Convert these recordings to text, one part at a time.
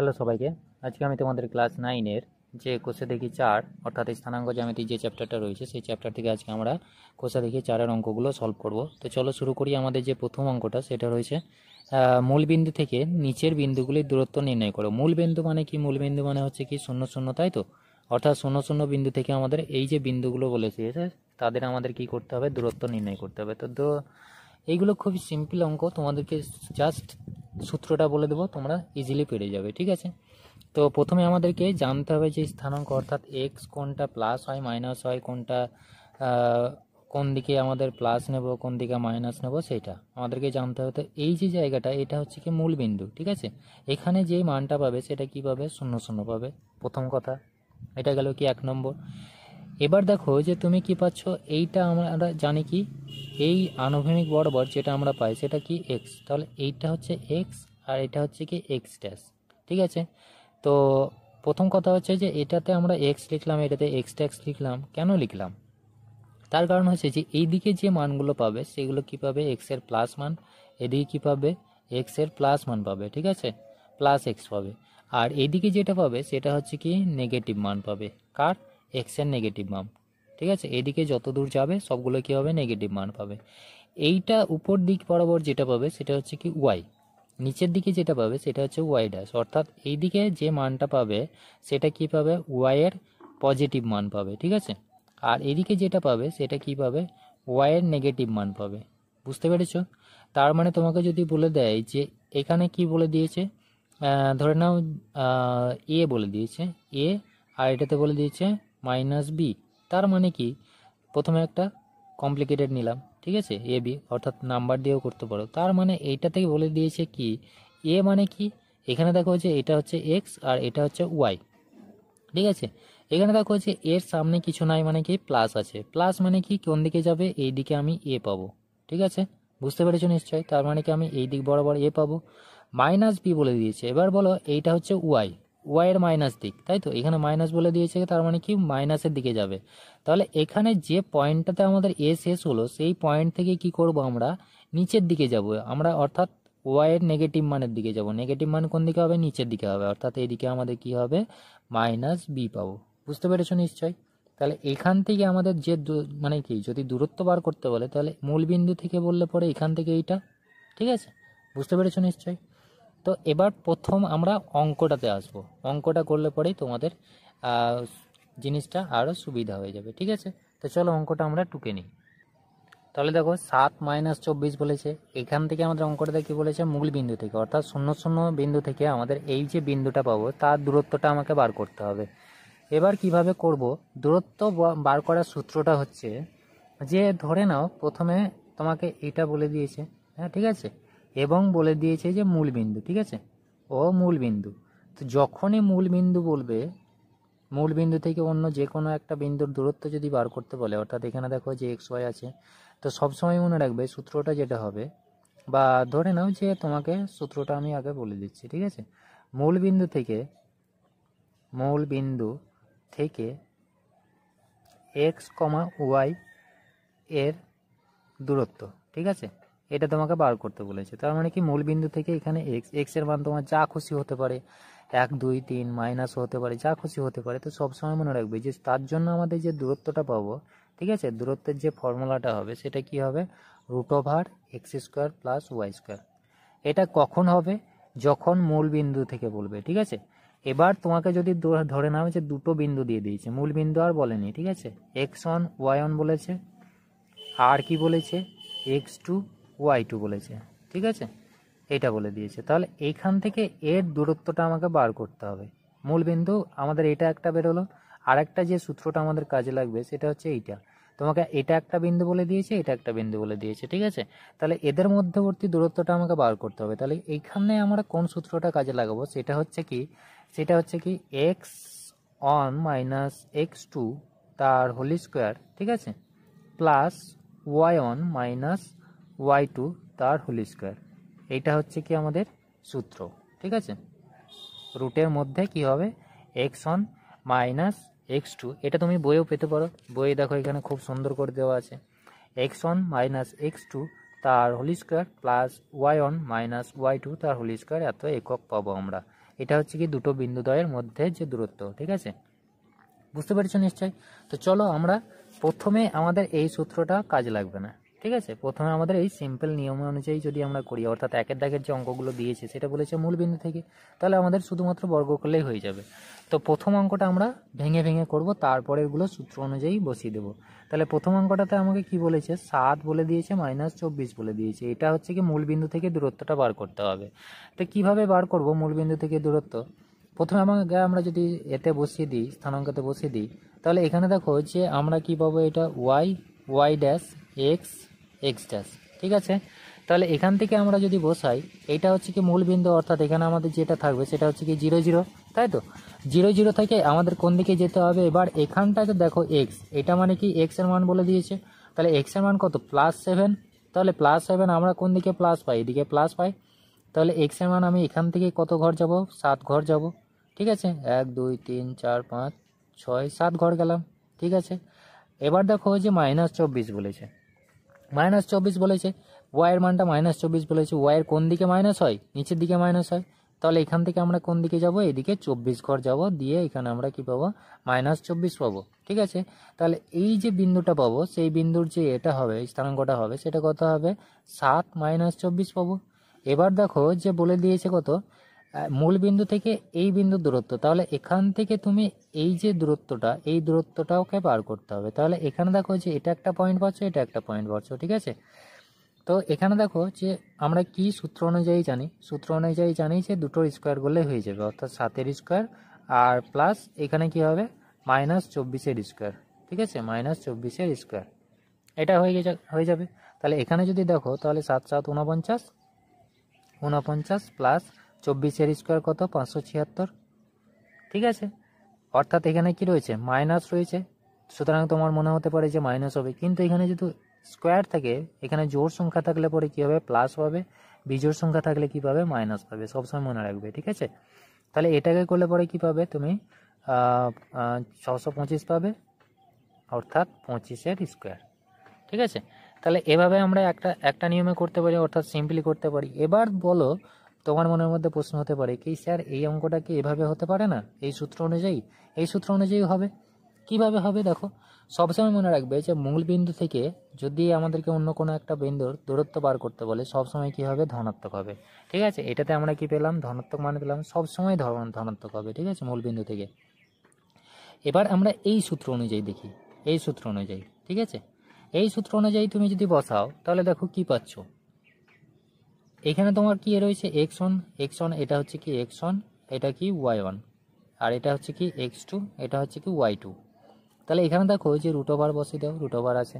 hello সবাইকে আজকে আমি তোমাদের ক্লাস নাইনের যে কোষে দেখি চার অর্থাৎ স্থানাঙ্ক জ্যামিতি যে চ্যাপ্টারটা রয়েছে সেই চ্যাপ্টার থেকে আজকে আমরা কোষে দেখি চারের অঙ্কগুলো সলভ করব তো চলো শুরু করি আমাদের যে প্রথম অঙ্কটা সেটা রয়েছে মূল বিন্দু থেকে নিচের বিন্দুগুলির দূরত্ব নির্ণয় করো মূল বিন্দু মানে কি মূল বিন্দু মানে হচ্ছে কি শূন্য শূন্য তাই তো অর্থাৎ শূন্য শূন্য বিন্দু থেকে আমাদের এই যে বিন্দুগুলো বলেছি তাদের আমাদের কি করতে হবে দূরত্ব নির্ণয় করতে হবে তো এইগুলো খুবই সিম্পল অঙ্ক তোমাদেরকে জাস্ট সূত্রটা বলে দেবো তোমরা ইজিলি পেরে যাবে ঠিক আছে তো প্রথমে আমাদেরকে জানতে হবে যে স্থানাঙ্ক অর্থাৎ এক্স কোনটা প্লাস হয় মাইনাস হয় কোনটা কোন দিকে আমাদের প্লাস নেব কোন দিকে মাইনাস নেব সেটা আমাদেরকে জানতে হবে তো এই যে জায়গাটা এটা হচ্ছে কি মূল বিন্দু ঠিক আছে এখানে যে মানটা পাবে সেটা কি পাবে শূন্য শূন্য পাবে প্রথম কথা এটা গেল কি এক নম্বর এবার দেখো যে তুমি কি পাচ্ছ এইটা আমরা জানি কি এই আনুভূমিক বরাবর যেটা আমরা পাই সেটা কি এক্স তাহলে এইটা হচ্ছে এক্স আর এটা হচ্ছে কি এক্স ড্যাশ ঠিক আছে তো প্রথম কথা হচ্ছে যে এটাতে আমরা এক্স লিখলাম এটাতে এক্স ট্যাক্স লিখলাম কেন লিখলাম তার কারণ হচ্ছে যে এই দিকে যে মানগুলো পাবে সেগুলো কী পাবে এক্সের প্লাস মান এদিকে কী পাবে এক্সের প্লাস মান পাবে ঠিক আছে প্লাস এক্স পাবে আর এদিকে যেটা পাবে সেটা হচ্ছে কি নেগেটিভ মান পাবে কার এক্সের নেগেটিভ মান ঠিক আছে এদিকে যত দূর যাবে সবগুলো কী হবে নেগেটিভ মান পাবে এইটা উপর দিক বরাবর যেটা পাবে সেটা হচ্ছে কি ওয়াই নিচের দিকে যেটা পাবে সেটা হচ্ছে ওয়াই ড্যাশ অর্থাৎ এইদিকে যে মানটা পাবে সেটা কি পাবে ওয়াইয়ের পজিটিভ মান পাবে ঠিক আছে আর এদিকে যেটা পাবে সেটা কি পাবে ওয়াইয়ের নেগেটিভ মান পাবে বুঝতে পেরেছ তার মানে তোমাকে যদি বলে দেয় যে এখানে কি বলে দিয়েছে ধরে নাও এ বলে দিয়েছে এ আর এটাতে বলে দিয়েছে মাইনাস বি তার মানে কি প্রথমে একটা কমপ্লিকেটেড নিলাম ঠিক আছে এ বি অর্থাৎ নাম্বার দিয়েও করতে পারো তার মানে এইটা থেকে বলে দিয়েছে কি এ মানে কি এখানে দেখো হচ্ছে এটা হচ্ছে এক্স আর এটা হচ্ছে ওয়াই ঠিক আছে এখানে দেখো হচ্ছে এর সামনে কিছু নাই মানে কি প্লাস আছে প্লাস মানে কি কোন দিকে যাবে এই দিকে আমি এ পাবো ঠিক আছে বুঝতে পেরেছো নিশ্চয়ই তার মানে কি আমি এই দিক বরাবর এ পাবো মাইনাস বি বলে দিয়েছে এবার বলো এইটা হচ্ছে ওয়াই ওয়াইয়ের মাইনাস দিক তাই তো এখানে মাইনাস বলে দিয়েছে তার মানে কি মাইনাসের দিকে যাবে তাহলে এখানে যে পয়েন্টটাতে আমাদের এ শেষ হলো সেই পয়েন্ট থেকে কি করব আমরা নিচের দিকে যাব আমরা অর্থাৎ ওয়াইয়ের নেগেটিভ মানের দিকে যাব নেগেটিভ মান কোন দিকে হবে নিচের দিকে হবে অর্থাৎ এইদিকে আমাদের কি হবে মাইনাস বি পাবো বুঝতে পেরেছো নিশ্চয় তাহলে এখান থেকে আমাদের যে মানে কি যদি দূরত্ব বার করতে বলে তাহলে মূল বিন্দু থেকে বললে পরে এখান থেকে এইটা ঠিক আছে বুঝতে পেরেছো নিশ্চয় তো এবার প্রথম আমরা অঙ্কটাতে আসব অঙ্কটা করলে পরেই তোমাদের জিনিসটা আরও সুবিধা হয়ে যাবে ঠিক আছে তো চলো অঙ্কটা আমরা টুকে নিই তাহলে দেখো সাত মাইনাস চব্বিশ বলেছে এখান থেকে আমাদের অঙ্কটাতে কী বলেছে মূল বিন্দু থেকে অর্থাৎ শূন্য শূন্য বিন্দু থেকে আমাদের এই যে বিন্দুটা পাবো তার দূরত্বটা আমাকে বার করতে হবে এবার কিভাবে করব দূরত্ব বার করার সূত্রটা হচ্ছে যে ধরে নাও প্রথমে তোমাকে এটা বলে দিয়েছে হ্যাঁ ঠিক আছে এবং বলে দিয়েছে যে মূল বিন্দু ঠিক আছে ও মূল বিন্দু তো যখনই মূল বিন্দু বলবে মূল বিন্দু থেকে অন্য যে কোনো একটা বিন্দুর দূরত্ব যদি বার করতে বলে অর্থাৎ এখানে দেখো যে এক্স ওয়াই আছে তো সবসময় মনে রাখবে সূত্রটা যেটা হবে বা ধরে নাও যে তোমাকে সূত্রটা আমি আগে বলে দিচ্ছি ঠিক আছে মূল বিন্দু থেকে মূল বিন্দু থেকে এক্স কমা ওয়াই এর দূরত্ব ঠিক আছে এটা তোমাকে বার করতে বলেছে তার মানে কি মূল বিন্দু থেকে এখানে এক্স এক্সের মান তোমার যা খুশি হতে পারে এক দুই তিন মাইনাস হতে পারে যা খুশি হতে পারে তো সবসময় মনে রাখবে যে তার জন্য আমাদের যে দূরত্বটা পাবো ঠিক আছে দূরত্বের যে ফর্মুলাটা হবে সেটা কি হবে root over x square plus y square এটা কখন হবে যখন মূল বিন্দু থেকে বলবে ঠিক আছে এবার তোমাকে যদি ধরে নাও যে দুটো বিন্দু দিয়ে দিয়েছে মূল বিন্দু আর বলেনি ঠিক আছে এক্স ওয়ান ওয়াই ওয়ান বলেছে আর কি বলেছে এক্স টু ওয়াই টু বলেছে ঠিক আছে এটা বলে দিয়েছে তাহলে এইখান থেকে এর দূরত্বটা আমাকে বার করতে হবে মূল বিন্দু আমাদের এটা একটা বেরোলো আর একটা যে সূত্রটা আমাদের কাজে লাগবে সেটা হচ্ছে এইটা তোমাকে এটা একটা বিন্দু বলে দিয়েছে এটা একটা বিন্দু বলে দিয়েছে ঠিক আছে তাহলে এদের মধ্যবর্তী দূরত্বটা আমাকে বার করতে হবে তাহলে এইখানে আমরা কোন সূত্রটা কাজে লাগাবো সেটা হচ্ছে কি সেটা হচ্ছে কি x one minus x two তার হোলি স্কোয়ার ঠিক আছে plus y one minus y two তার হোল স্কোয়ার এইটা হচ্ছে কি আমাদের সূত্র ঠিক আছে রুটের মধ্যে কি হবে x one minus x two এটা তুমি বইয়েও পেতে পারো বইয়ে দেখো এখানে খুব সুন্দর করে দেওয়া আছে x one minus x two তার whole square plus y one minus y two তার হোল স্কোয়ার এত একক পাবো আমরা এটা হচ্ছে কি দুটো বিন্দুদয়ের মধ্যে যে দূরত্ব ঠিক আছে বুঝতে পেরেছো নিশ্চয়ই তো চলো আমরা প্রথমে আমাদের এই সূত্রটা কাজে লাগবে না ঠিক আছে প্রথমে আমাদের এই সিম্পল নিয়ম অনুযায়ী যদি আমরা করি অর্থাৎ একের দাগের যে অঙ্কগুলো দিয়েছে সেটা বলেছে মূল বিন্দু থেকে তাহলে আমাদের শুধুমাত্র বর্গ করলেই হয়ে যাবে তো প্রথম অঙ্কটা আমরা ভেঙে ভেঙে করব তারপরে এগুলো সূত্র অনুযায়ী বসিয়ে দেবো তাহলে প্রথম অঙ্কটাতে আমাকে কি বলেছে সাত বলে দিয়েছে মাইনাস চব্বিশ বলে দিয়েছে এটা হচ্ছে কি মূল বিন্দু থেকে দূরত্বটা বার করতে হবে তো কিভাবে বার করব মূল বিন্দু থেকে দূরত্ব প্রথমে আমাকে আমরা যদি এতে বসিয়ে দিই স্থানাঙ্কতে বসিয়ে দিই তাহলে এখানে দেখো যে আমরা কি পাবো এটা y y dash x x dash ঠিক আছে তাহলে এখান থেকে আমরা যদি বসাই এটা হচ্ছে কি মূলবিন্দু অর্থাৎ এখানে আমাদের যেটা থাকবে সেটা হচ্ছে কি জিরো জিরো তাই তো জিরো জিরো থেকে আমাদের কোন দিকে যেতে হবে এবার এখানটাতে দেখো এক্স এটা মানে কি এক্স এর মান বলে দিয়েছে তাহলে এক্স এর মান কত প্লাস সেভেন তাহলে প্লাস সেভেন আমরা কোন দিকে প্লাস পাই এদিকে প্লাস পাই তাহলে এক্স এর মান আমি এখান থেকে কত ঘর যাব সাত ঘর যাব ঠিক আছে এক দুই তিন চার পাঁচ ছয় সাত ঘর গেলাম ঠিক আছে এবার দেখো যে মাইনাস চব্বিশ বলেছে মাইনাস চব্বিশ বলেছে ওয়াইয়ের মানটা মাইনাস চব্বিশ বলেছে ওয়াইয়ের কোন দিকে মাইনাস হয় নিচের দিকে মাইনাস হয় তাহলে এখান থেকে আমরা কোন দিকে যাব এদিকে চব্বিশ ঘর যাব দিয়ে এখানে আমরা কি পাবো মাইনাস চব্বিশ পাবো ঠিক আছে তাহলে এই যে বিন্দুটা পাবো সেই বিন্দুর যে এটা হবে স্থানাঙ্কটা হবে সেটা কত হবে সাত মাইনাস চব্বিশ পাবো এবার দেখো যে বলে দিয়েছে কত মূল বিন্দু থেকে এই বিন্দুর দূরত্ব তাহলে এখান থেকে তুমি এই যে দূরত্বটা এই দূরত্বটাওকে পার করতে হবে তাহলে এখানে দেখো যে এটা একটা পয়েন্ট পাচ্ছ এটা একটা পয়েন্ট পাচ্ছ ঠিক আছে তো এখানে দেখো যে আমরা কি সূত্র অনুযায়ী জানি সূত্র অনুযায়ী জানি যে দুটোর স্কোয়ার গোলে হয়ে যাবে অর্থাৎ সাতের স্কোয়ার আর প্লাস এখানে কি হবে মাইনাস চব্বিশের স্কোয়ার ঠিক আছে মাইনাস চব্বিশের স্কোয়ার এটা হয়ে গেছে হয়ে যাবে তাহলে এখানে যদি দেখো তাহলে সাত সাত উনপঞ্চাশ উনপঞ্চাশ প্লাস চব্বিশের স্কোয়ার কত পাঁচশো ছিয়াত্তর ঠিক আছে অর্থাৎ এখানে কি রয়েছে মাইনাস রয়েছে সুতরাং তোমার মনে হতে পারে যে মাইনাস হবে কিন্তু এখানে যেহেতু স্কোয়ার থাকে এখানে জোর সংখ্যা থাকলে পরে কী হবে প্লাস পাবে বিজোর সংখ্যা থাকলে কী পাবে মাইনাস পাবে সবসময় মনে রাখবে ঠিক আছে তাহলে এটাকে করলে পরে কী পাবে তুমি ছশো পঁচিশ পাবে অর্থাৎ পঁচিশের স্কোয়ার ঠিক আছে তাহলে এভাবে আমরা একটা একটা নিয়মে করতে পারি অর্থাৎ সিম্পলি করতে পারি এবার বলো তোমার মনের মধ্যে প্রশ্ন হতে পারে কি স্যার এই অঙ্কটা কি এভাবে হতে পারে না এই সূত্র অনুযায়ী এই সূত্র অনুযায়ী হবে কিভাবে হবে দেখো সবসময় মনে রাখবে যে মূল বিন্দু থেকে যদি আমাদেরকে অন্য কোনো একটা বিন্দুর দূরত্ব বার করতে বলে সবসময় কী হবে ধনাত্মক হবে ঠিক আছে এটাতে আমরা কি পেলাম ধনাত্মক মানে পেলাম সবসময় ধনাত্মক হবে ঠিক আছে মূল বিন্দু থেকে এবার আমরা এই সূত্র অনুযায়ী দেখি এই সূত্র অনুযায়ী ঠিক আছে এই সূত্র অনুযায়ী তুমি যদি বসাও তাহলে দেখো কি পাচ্ছ এখানে তোমার কি রয়েছে এক্স ওয়ান এক্স ওয়ান এটা হচ্ছে কি এক্স ওয়ান এটা কি ওয়াই ওয়ান আর এটা হচ্ছে কি এক্স টু এটা হচ্ছে কি ওয়াই টু তাহলে এখানে দেখো যে রুট ওভার বসে দাও রুট ওভার আছে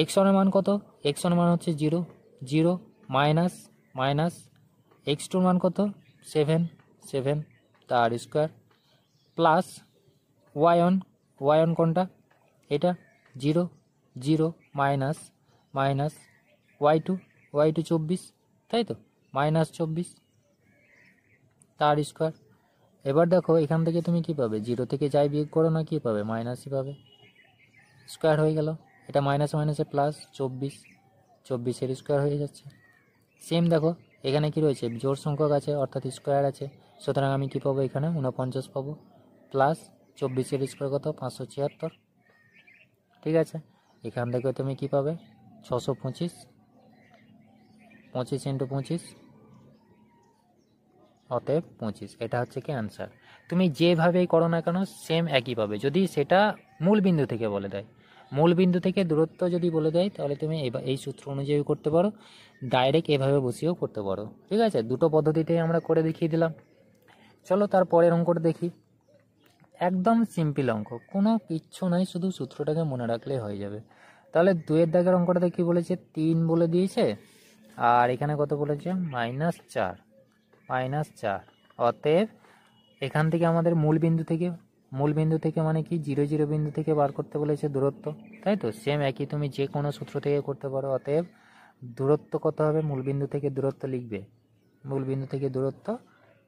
এক্স ওয়ানের মান কত এক্স ওয়ানের মান হচ্ছে zero zero minus minus x টুর মান কত সেভেন সেভেন তার square plus y one y one কোনটা এটা zero zero minus minus y two y two চব্বিশ তাই তো মাইনাস চব্বিশ তার স্কোয়ার এবার দেখো এখান থেকে তুমি কি পাবে জিরো থেকে যাই বিয়োগ করো না কী পাবে মাইনাসই পাবে স্কোয়ার হয়ে গেল এটা মাইনাস মাইনাসে প্লাস চব্বিশ চব্বিশের স্কোয়ার হয়ে যাচ্ছে সেম দেখো এখানে কি রয়েছে জোর সংখ্যক আছে অর্থাৎ স্কোয়ার আছে সুতরাং আমি কি পাবো এখানে উনপঞ্চাশ পাবো প্লাস চব্বিশের স্কোয়ার কত পাঁচশো ছিয়াত্তর ঠিক আছে এখান থেকে তুমি কি পাবে ছশো পঁচিশ পঁচিশ ইন্টু পঁচিশ অতএব পঁচিশ এটা হচ্ছে কি অ্যান্সার তুমি যেভাবেই করো না কেন সেম একই পাবে যদি সেটা মূল বিন্দু থেকে বলে দেয় মূল বিন্দু থেকে দূরত্ব যদি বলে দেয় তাহলে তুমি এই সূত্র অনুযায়ী করতে পারো ডাইরেক্ট এভাবে বসিয়েও করতে পারো ঠিক আছে দুটো পদ্ধতিতেই আমরা করে দেখিয়ে দিলাম চলো তারপরের অঙ্কটা দেখি একদম সিম্পল অঙ্ক কোনো কিচ্ছু নাই শুধু সূত্রটাকে মনে রাখলে হয়ে যাবে তাহলে দুয়ের দাগের অঙ্কটাতে কী বলেছে তিন বলে দিয়েছে আর এখানে কত বলেছে মাইনাস চার মাইনাস চার অতএব এখান থেকে আমাদের মূল বিন্দু থেকে মূল বিন্দু থেকে মানে কি জিরো জিরো বিন্দু থেকে বার করতে বলেছে দূরত্ব তাই তো সেম একই তুমি যে কোনো সূত্র থেকে করতে পারো অতএব দূরত্ব কত হবে মূল বিন্দু থেকে দূরত্ব লিখবে মূল বিন্দু থেকে দূরত্ব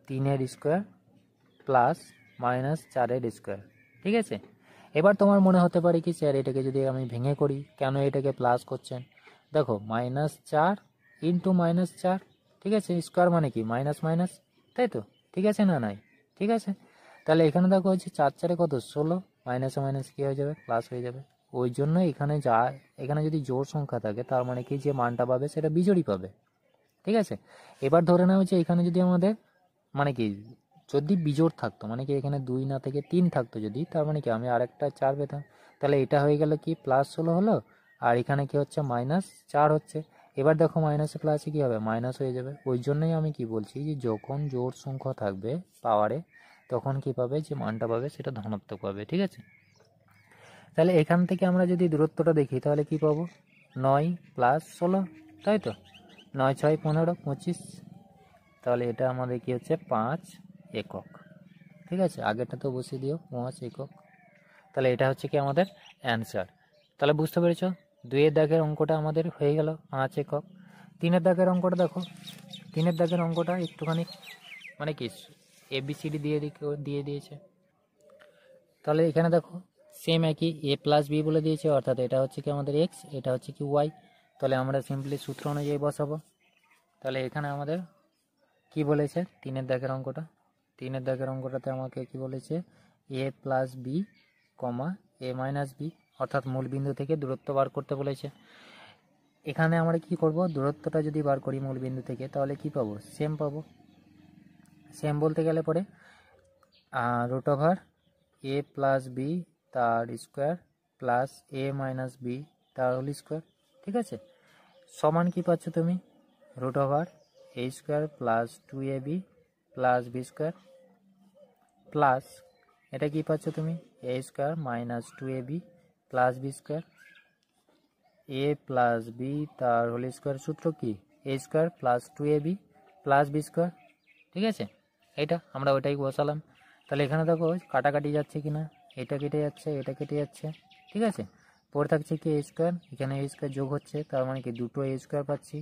তিনের স্কোয়ার প্লাস মাইনাস চারের স্কোয়ার ঠিক আছে এবার তোমার মনে হতে পারে কি স্যার এটাকে যদি আমি ভেঙে করি কেন এটাকে প্লাস করছেন দেখো মাইনাস চার ইন্টু মাইনাস চার ঠিক আছে স্কোয়ার মানে কি মাইনাস মাইনাস তাই তো ঠিক আছে না নাই ঠিক আছে তাহলে এখানে দেখো হচ্ছে চার চারে কত ষোলো মাইনাসে মাইনাস কী হয়ে যাবে প্লাস হয়ে যাবে ওই জন্য এখানে যা এখানে যদি জোর সংখ্যা থাকে তার মানে কি যে মানটা পাবে সেটা বিজড়ি পাবে ঠিক আছে এবার ধরে নেওয়া হচ্ছে এখানে যদি আমাদের মানে কি যদি বিজোড় থাকতো মানে কি এখানে দুই না থেকে তিন থাকতো যদি তার মানে কি আমি আরেকটা চার পেতাম তাহলে এটা হয়ে গেল কি প্লাস ষোলো হলো আর এখানে কি হচ্ছে মাইনাস চার হচ্ছে এবার দেখো মাইনাসে প্লাসে কী হবে মাইনাস হয়ে যাবে ওই জন্যই আমি কি বলছি যে যখন জোর সংখ্যা থাকবে পাওয়ারে তখন কি পাবে যে মানটা পাবে সেটা ধনাত্মক পাবে ঠিক আছে তাহলে এখান থেকে আমরা যদি দূরত্বটা দেখি তাহলে কি পাবো নয় প্লাস ষোলো তাই তো নয় ছয় পনেরো পঁচিশ তাহলে এটা আমাদের কি হচ্ছে পাঁচ একক ঠিক আছে আগেরটা তো বসিয়ে দিও পাঁচ একক তাহলে এটা হচ্ছে কি আমাদের অ্যান্সার তাহলে বুঝতে পেরেছো দুয়ের দাগের অঙ্কটা আমাদের হয়ে গেল পাঁচ একক তিনের দাগের অঙ্কটা দেখো তিনের দাগের অঙ্কটা একটুখানি মানে কি এবিসিডি দিয়ে দিয়ে দিয়েছে তাহলে এখানে দেখো সেম একই এ প্লাস বি বলে দিয়েছে অর্থাৎ এটা হচ্ছে কি আমাদের এক্স এটা হচ্ছে কি ওয়াই তাহলে আমরা সিম্পলি সূত্র অনুযায়ী বসাবো তাহলে এখানে আমাদের কি বলেছে তিনের দাগের অঙ্কটা তিনের দাগের অঙ্কটাতে আমাকে কি বলেছে a plus b comma a minus b অর্থাৎ মূল বিন্দু থেকে দূরত্ব বার করতে বলেছে এখানে আমরা কি করব দূরত্বটা যদি বার করি মূল বিন্দু থেকে তাহলে কি পাবো সেম পাবো সেম বলতে গেলে পরে root over a plus b তার square plus a minus b তার হোল স্কোয়ার ঠিক আছে সমান কি পাচ্ছ তুমি root over a square plus two a b plus b square plus এটা কি পাচ্ছ তুমি a square minus two a b plus b square a plus b তার হোল স্কোয়ার সূত্র কি a square plus two a b plus b square ঠিক আছে এটা আমরা ওইটাই বসালাম তাহলে এখানে দেখো কাটাকাটি যাচ্ছে কি না এটা কেটে যাচ্ছে এটা কেটে যাচ্ছে ঠিক আছে পরে থাকছে কি এ স্কোয়ার এখানে এ স্কোয়ার যোগ হচ্ছে তার মানে কি দুটো এ স্কোয়ার পাচ্ছি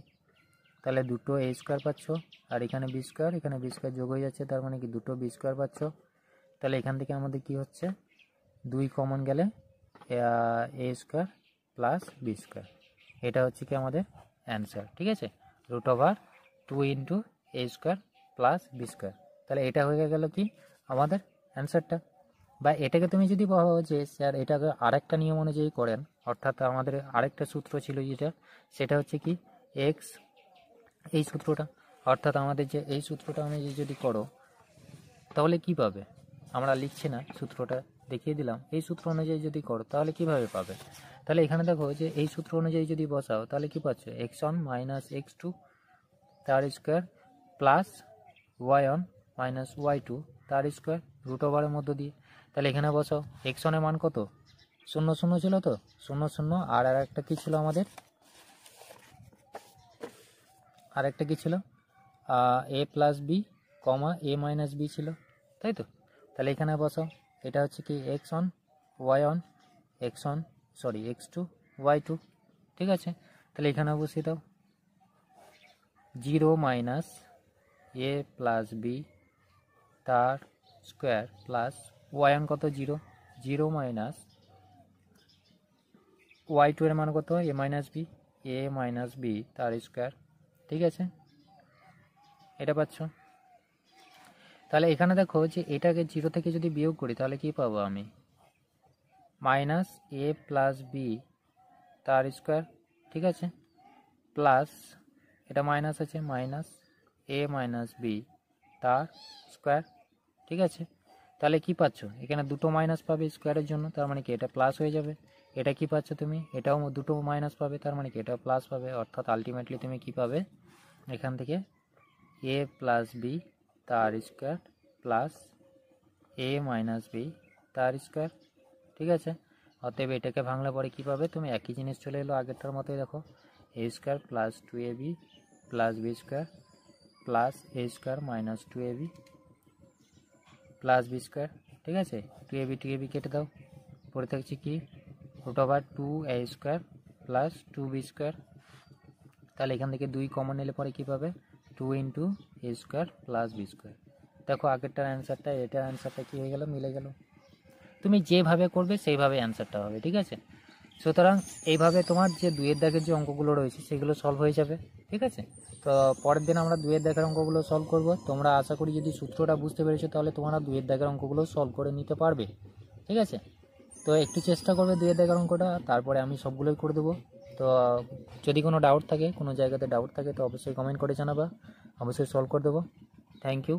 তাহলে দুটো এ স্কোয়ার পাচ্ছ আর এখানে বি স্কোয়ার এখানে বি স্কোয়ার যোগ হয়ে যাচ্ছে তার মানে কি দুটো বি স্কোয়ার পাচ্ছ তাহলে এখান থেকে আমাদের কি হচ্ছে দুই কমন গেলে a square plus b square এটা হচ্ছে কি আমাদের অ্যান্সার ঠিক আছে root two two into square plus plus b तेल তাহলে এটা হয়ে कि কি আমাদের অ্যান্সারটা বা এটাকে তুমি যদি ভাবো যে স্যার এটাকে আরেকটা নিয়ম অনুযায়ী করেন অর্থাৎ আমাদের আরেকটা সূত্র ছিল যেটা সেটা হচ্ছে কি এক্স এই সূত্রটা অর্থাৎ আমাদের যে এই সূত্রটা অনুযায়ী যদি করো তাহলে কি পাবে আমরা লিখছি না সূত্রটা দেখিয়ে দিলাম এই সূত্র অনুযায়ী যদি করো তাহলে কিভাবে পাবে তাহলে এখানে দেখো যে এই সূত্র অনুযায়ী যদি বসাও তাহলে কি পাচ্ছ x one minus x two তার square plus y one minus y two তার স্কোয়ার রুট ওভারের মধ্যে দিয়ে তাহলে এখানে বসাও এক্স ওয়ানের মান কত শূন্য শূন্য ছিল তো শূন্য শূন্য আর আর একটা কী ছিল আমাদের আর একটা কী ছিল a plus b comma a minus b ছিল তাই তো তাহলে এখানে বসাও এটা হচ্ছে কি x one y one x one sorry x two y two ঠিক আছে তাহলে এখানে দাও zero minus a plus b তার স্কোয়ার প্লাস ওয়াই অন কত zero zero minus y two এর মান কত a minus b a minus b তার স্কোয়ার ঠিক আছে এটা পাচ্ছ তাহলে এখানে দেখো যে এটাকে জিরো থেকে যদি বিয়োগ করি তাহলে কি পাবো আমি মাইনাস এ প্লাস বি তার স্কোয়ার ঠিক আছে প্লাস এটা মাইনাস আছে মাইনাস এ মাইনাস বি তার স্কোয়ার ঠিক আছে তাহলে কি পাচ্ছ এখানে দুটো মাইনাস পাবে স্কোয়ারের জন্য তার মানে কি এটা প্লাস হয়ে যাবে এটা কি পাচ্ছ তুমি এটাও দুটো মাইনাস পাবে তার মানে কি এটাও প্লাস পাবে অর্থাৎ আলটিমেটলি তুমি কি পাবে এখান থেকে a plus b t² + a - b t² ঠিক আছে অতএব এটাকে ভাঙলে পরে কি পাবে তুমি একই জিনিস চলে এলো আগেরটার মতোই দেখো a² + 2ab + b² + a² - 2ab + b² ঠিক আছে 2ab টিকে বি কেটে দাও পরে থাকছে কি √2a² + 2b² তাহলে এখান থেকে দুই কমন নিলে পরে কি হবে two into a square plus b square দেখো আগেরটার অ্যান্সারটা এটার অ্যান্সারটা কী হয়ে গেল মিলে গেল তুমি যেভাবে করবে সেইভাবে অ্যান্সারটা হবে ঠিক আছে সুতরাং এইভাবে তোমার যে দুয়ের দাগের যে অঙ্কগুলো রয়েছে সেগুলো সলভ হয়ে যাবে ঠিক আছে তো পরের দিন আমরা দুয়ের দেখার অঙ্কগুলো সলভ করব তোমরা আশা করি যদি সূত্রটা বুঝতে পেরেছো তাহলে তোমরা দুয়ের দাগের অঙ্কগুলো সলভ করে নিতে পারবে ঠিক আছে তো একটু চেষ্টা করবে দুয়ের দেখার অঙ্কটা তারপরে আমি সবগুলোই করে দেবো তো যদি কোনো डाउट থাকে কোনো জায়গাতে डाउट থাকে তো অবশ্যই কমেন্ট করে জানাবা আমি সব সলভ করে দেব थैंक यू